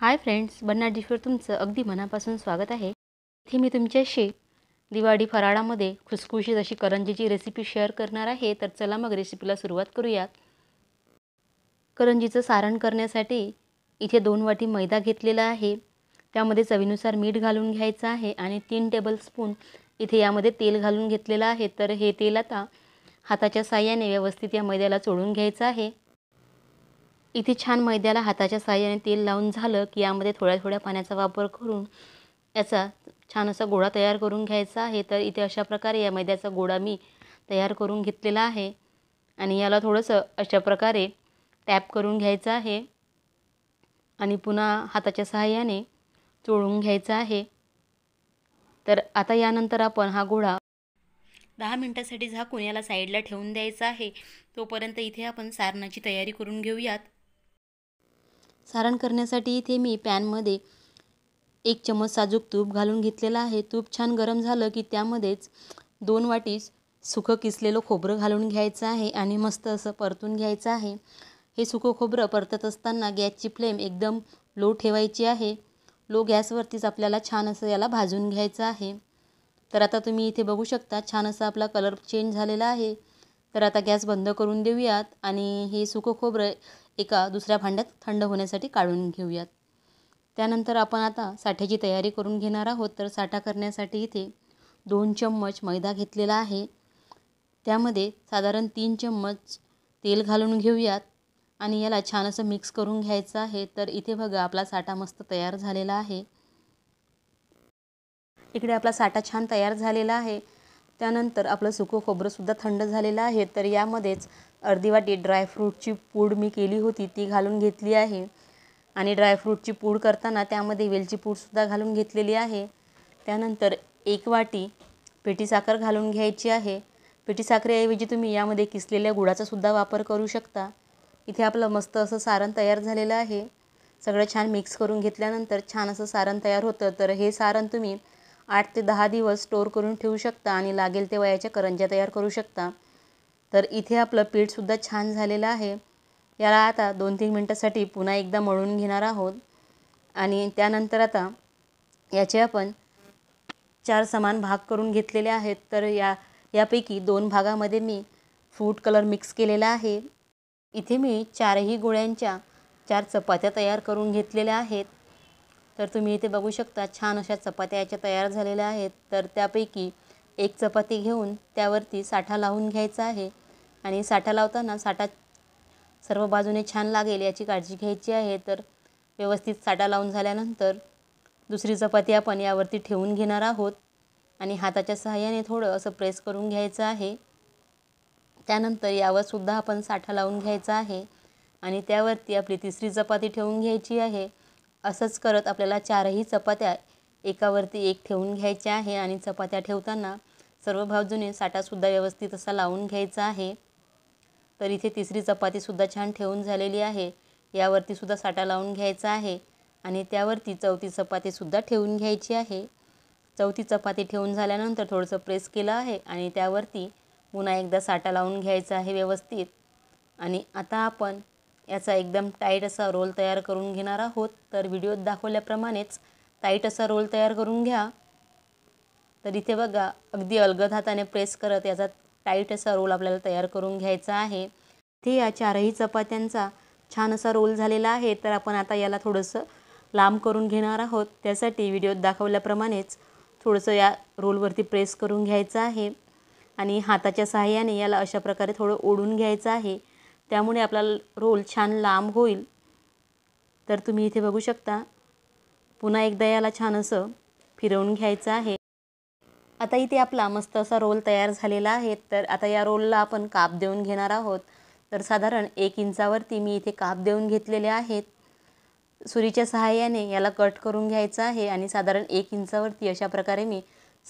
hi friends बन्ना डिशवर तुमचं अगदी मनापासून स्वागत आहे इथे मी तुमच्याशी दिवाळी फराळामध्ये खुसखुशीत अशी करंजीची रेसिपी शेअर करणार आहे तर चला मग रेसिपीला सुरुवात करूयात करंजीचं सारण करण्यासाठी इथे दोन वाटी मैदा घेतलेला आहे त्यामध्ये चवीनुसार मीठ घालून घ्यायचं आहे आणि तीन टेबलस्पून इथे यामध्ये तेल घालून घेतलेलं आहे तर हे तेल आता हाताच्या साह्याने व्यवस्थित या मैद्याला चोळून घ्यायचं आहे इथे छान मैद्याला हाताच्या साह्याने तेल लावून झालं की यामध्ये थोड्या थोड्या पाण्याचा वापर करून याचा छान असा गोळा तयार करून घ्यायचा आहे तर इथे अशा प्रकारे या मैद्याचा गोळा मी तयार करून घेतलेला आहे आणि याला थोडंसं अशा प्रकारे टॅप करून घ्यायचं आहे आणि पुन्हा हाताच्या सहाय्याने चोळून घ्यायचं आहे तर आता यानंतर आपण हा गोळा दहा मिनटासाठी झाकून याला साईडला ठेवून द्यायचा आहे तोपर्यंत इथे आपण सारणाची तयारी करून घेऊयात सारण करण्यासाठी इथे मी पॅनमध्ये एक चमच साजूक तूप घालून घेतलेलं आहे तूप छान गरम झालं की त्यामध्येच दोन वाटीस सुखं किसलेलं खोबरं घालून घ्यायचं आहे आणि मस्त असं परतून घ्यायचं आहे हे सुकं खोबरं परतत असताना गॅसची फ्लेम एकदम लो ठेवायची आहे लो गॅसवरतीच आपल्याला छान असं याला भाजून घ्यायचं आहे तर आता तुम्ही इथे बघू शकता छान असं आपला कलर चेंज झालेला आहे तर आता गॅस बंद करून देऊयात आणि हे सुखं खोबरं एका दुसऱ्या भांड्यात थंड होण्यासाठी काढून घेऊयात त्यानंतर आपण आता साठ्याची तयारी करून घेणार आहोत तर साठा करण्यासाठी इथे दोन चम्मच मैदा घेतलेला आहे त्यामध्ये साधारण तीन चम्मच तेल घालून घेऊयात आणि याला छान असं मिक्स करून घ्यायचं आहे तर इथे बघा आपला साठा मस्त तयार झालेला आहे इकडे आपला साठा छान तयार झालेला आहे त्यानंतर आपलं सुकं खोबरंसुद्धा थंड झालेलं आहे तर यामध्येच अर्धी वाटी ड्रायफ्रूटची पूड मी केली होती ती घालून घेतली आहे आणि ड्रायफ्रूटची पूड करताना त्यामध्ये वेलची पूडसुद्धा घालून घेतलेली आहे त्यानंतर एक वाटी पेटी साखर घालून घ्यायची आहे पिठी साखरेऐवजी तुम्ही यामध्ये किसलेल्या गुळाचासुद्धा वापर करू शकता इथे आपलं मस्त असं सारण तयार झालेलं आहे सगळं छान मिक्स करून घेतल्यानंतर छान असं सारण तयार होतं तर हे सारण तुम्ही आठ ते दहा दिवस स्टोअर करून ठेवू शकता आणि लागेल ते वयाच्या करंज्या तयार करू शकता तर इथे आपलं पीठसुद्धा छान झालेलं आहे याला आता दोन तीन मिनटासाठी पुन्हा एकदा मळून घेणार आहोत आणि त्यानंतर आता याचे आपण चार समान भाग करून घेतलेले आहेत तर या यापैकी दोन भागामध्ये मी फ्रूट कलर मिक्स केलेला आहे इथे मी चारही गोळ्यांच्या चार चपात्या तयार करून घेतलेल्या आहेत तर तुम्ही इथे बघू शकता छान अशा चपात्या याच्या तयार झालेल्या आहेत तर त्यापैकी एक चपाती घेऊन त्यावरती साठा लावून घ्यायचा आहे आणि साठा लावताना साठा सर्व बाजूने छान लागेल याची काळजी घ्यायची आहे तर व्यवस्थित साठा लावून झाल्यानंतर दुसरी चपाती आपण यावरती ठेवून घेणार आहोत आणि हाताच्या सहाय्याने थोडं असं प्रेस करून घ्यायचं आहे त्यानंतर यावरसुद्धा आपण साठा लावून घ्यायचा आहे आणि त्यावरती आपली तिसरी चपाती ठेवून घ्यायची आहे असंच करत आपल्याला चारही चपात्या एकावरती एक ठेवून घ्यायच्या आहे आणि चपात्या ठेवताना सर्व बाजूने साठासुद्धा व्यवस्थित असा लावून घ्यायचा आहे तर इथे तिसरी चपातीसुद्धा छान ठेवून झालेली आहे यावरतीसुद्धा साठा लावून घ्यायचा आहे आणि त्यावरती चौथी चपातीसुद्धा ठेवून घ्यायची आहे चौथी चपाती ठेवून झाल्यानंतर थोडंसं प्रेस केलं आहे आणि त्यावरती पुन्हा एकदा साठा लावून घ्यायचा आहे व्यवस्थित आणि आता आपण याचा एकदम टाईट असा रोल तयार करून घेणार आहोत तर व्हिडिओत दाखवल्याप्रमाणेच टाईट असा रोल तयार करून घ्या तर इथे बघा अगदी अलगद हाताने प्रेस करत याचा टाईट असा रोल आपल्याला तयार करून घ्यायचा आहे ते या चारही चपात्यांचा छान असा रोल झालेला आहे तर आपण आता याला थोडंसं लांब करून घेणार आहोत त्यासाठी व्हिडिओत दाखवल्याप्रमाणेच थोडंसं या रोलवरती प्रेस करून घ्यायचं आहे आणि हाताच्या सहाय्याने याला अशा प्रकारे थोडं ओढून घ्यायचं आहे त्यामुळे आपला रोल छान लांब होईल तर तुम्ही इथे बघू शकता पुन्हा एकदा याला छान असं फिरवून घ्यायचं आहे आता इथे आपला मस्त असा रोल तयार झालेला आहे तर आता या रोलला आपण काप देऊन घेणार आहोत तर साधारण एक इंचावरती मी इथे काप देऊन घेतलेले आहेत सुरीच्या सहाय्याने याला कट करून घ्यायचं आहे आणि साधारण एक इंचावरती अशा प्रकारे मी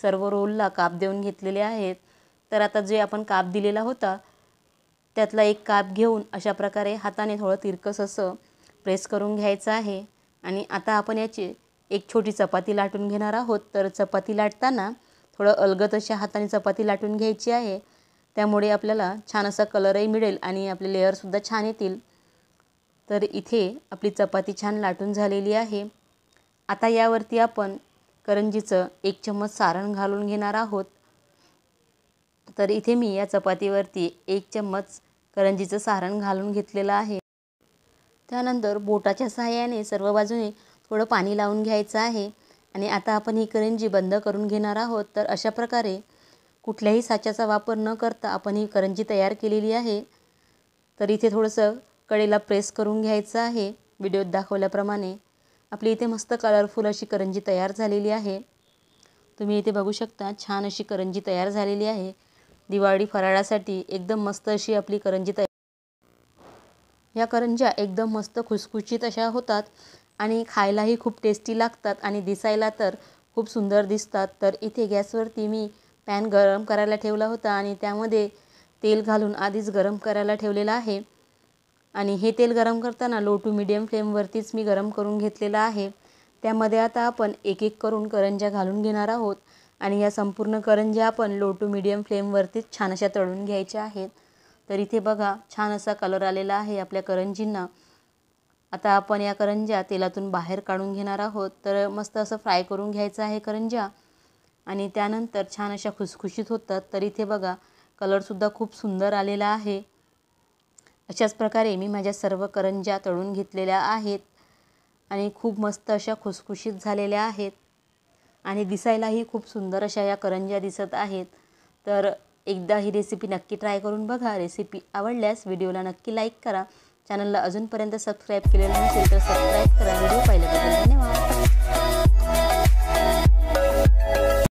सर्व रोलला काप देऊन घेतलेले आहेत तर आता जे आपण काप दिलेला होता त्यातला एक काप घेऊन अशा प्रकारे हाताने थोडं तिरकस असं प्रेस करून घ्यायचं आहे आणि आता आपण याची एक छोटी चपाती लाटून घेणार आहोत तर चपाती लाटताना थोडं अलगत अशा हाताने चपाती लाटून घ्यायची आहे त्यामुळे आपल्याला छान असा कलरही मिळेल आणि आपले लेअरसुद्धा छान येतील तर इथे आपली चपाती छान लाटून झालेली आहे आता यावरती आपण करंजीचं एक चम्मच सारण घालून घेणार आहोत तर इथे मी या चपातीवरती एक चम्मच करंजीचं सारण घालून घेतलेलं आहे त्यानंतर बोटाच्या सहाय्याने सर्व बाजूने थोडं पाणी लावून घ्यायचं आहे आणि आता आपण ही करंजी बंद करून घेणार आहोत तर अशा प्रकारे कुठल्याही साच्याचा वापर न करता आपण ही करंजी तयार केलेली आहे तर इथे थोडंसं कडेला प्रेस करून घ्यायचं आहे व्हिडिओत दाखवल्याप्रमाणे आपली इथे मस्त कलरफुल अशी करंजी तयार झालेली आहे तुम्ही इथे बघू शकता छान अशी करंजी तयार झालेली आहे दिवाळी फराळासाठी एकदम मस्त अशी आपली करंजी तयार या करंज्या एकदम मस्त खुसखुशीत अशा होतात आणि खायलाही खूप टेस्टी लागतात आणि दिसायला तर खूप सुंदर दिसतात तर इथे गॅसवरती मी पॅन गरम करायला ठेवला होता आणि त्यामध्ये तेल घालून आधीच गरम करायला ठेवलेलं आहे आणि हे तेल गरम करताना लो टू मिडियम फ्लेमवरतीच मी गरम करून घेतलेलं आहे त्यामध्ये आता आपण एक एक करून करंज्या घालून घेणार आहोत आणि या संपूर्ण करंज्या आपण लो टू मिडियम फ्लेमवरतीच छान अशा तळून घ्यायच्या आहेत तर इथे बघा छान असा कलर आलेला आहे आपल्या करंजींना आता आपण या करंज्या तेलातून बाहेर काढून घेणार आहोत तर मस्त असं फ्राय करून घ्यायचं आहे करंज्या आणि त्यानंतर छान अशा खुसखुशीत होतात तर इथे बघा कलरसुद्धा खूप सुंदर आलेला आहे अशाच प्रकारे मी माझ्या सर्व करंज्या तळून घेतलेल्या आहेत आणि खूप मस्त अशा खुसखुशीत झालेल्या आहेत आणि दिसायलाही खूप सुंदर अशा या करंज्या दिसत आहेत तर एकदा ही रेसिपी नक्की ट्राय करून बघा रेसिपी आवडल्यास व्हिडिओला नक्की लाईक करा चॅनलला अजूनपर्यंत सबस्क्राईब केलेलं नसेल तर सबस्क्राईब करा व्हिडिओ पाहिल्याबद्दल धन्यवाद